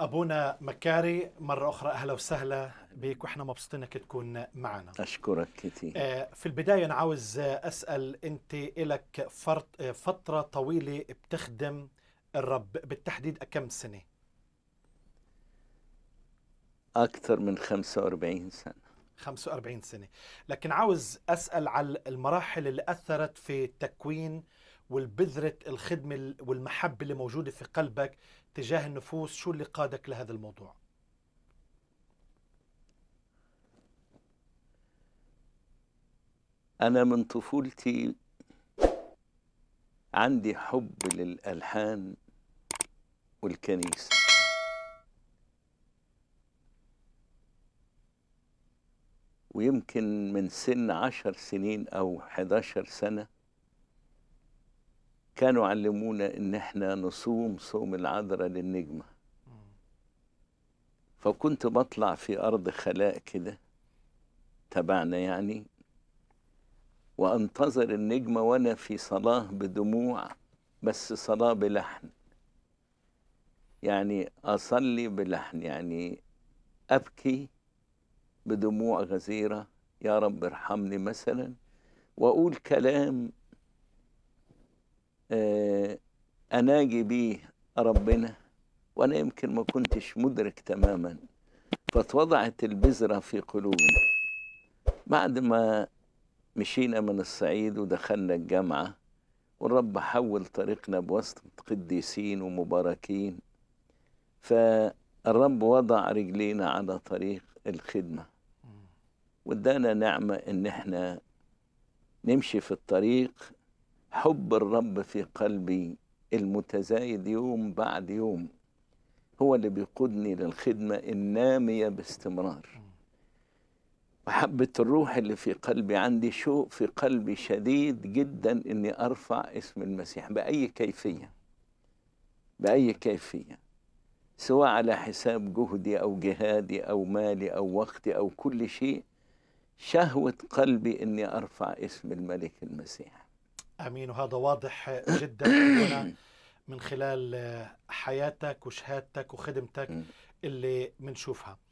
ابونا مكاري مره اخرى اهلا وسهلا بك واحنا مبسوطين انك تكون معنا اشكرك كثير آه، في البدايه انا عاوز اسال انت لك آه، فتره طويله بتخدم الرب بالتحديد كم سنه اكثر من 45 سنه 45 سنه لكن عاوز اسال على المراحل اللي اثرت في تكوين والبذرة الخدمة والمحبة اللي موجودة في قلبك تجاه النفوس شو اللي قادك لهذا الموضوع أنا من طفولتي عندي حب للألحان والكنيسة ويمكن من سن عشر سنين أو حداشر سنة كانوا علمونا ان احنا نصوم صوم العذراء للنجمه فكنت بطلع في ارض خلاء كده تبعنا يعني وانتظر النجمه وانا في صلاه بدموع بس صلاه بلحن يعني اصلي بلحن يعني ابكي بدموع غزيره يا رب ارحمني مثلا واقول كلام آه، أناجي بيه ربنا وأنا يمكن ما كنتش مدرك تماما فاتوضعت البذرة في قلوبنا بعد ما مشينا من الصعيد ودخلنا الجامعة والرب حول طريقنا بوسط قديسين ومباركين فالرب وضع رجلينا على طريق الخدمة وادانا نعمة إن إحنا نمشي في الطريق حب الرب في قلبي المتزايد يوم بعد يوم هو اللي بيقودني للخدمة النامية باستمرار محبة الروح اللي في قلبي عندي شوق في قلبي شديد جدا أني أرفع اسم المسيح بأي كيفية بأي كيفية سواء على حساب جهدي أو جهادي أو مالي أو وقتي أو كل شيء شهوة قلبي أني أرفع اسم الملك المسيح امين وهذا واضح جدا من خلال حياتك وشهادتك وخدمتك اللي بنشوفها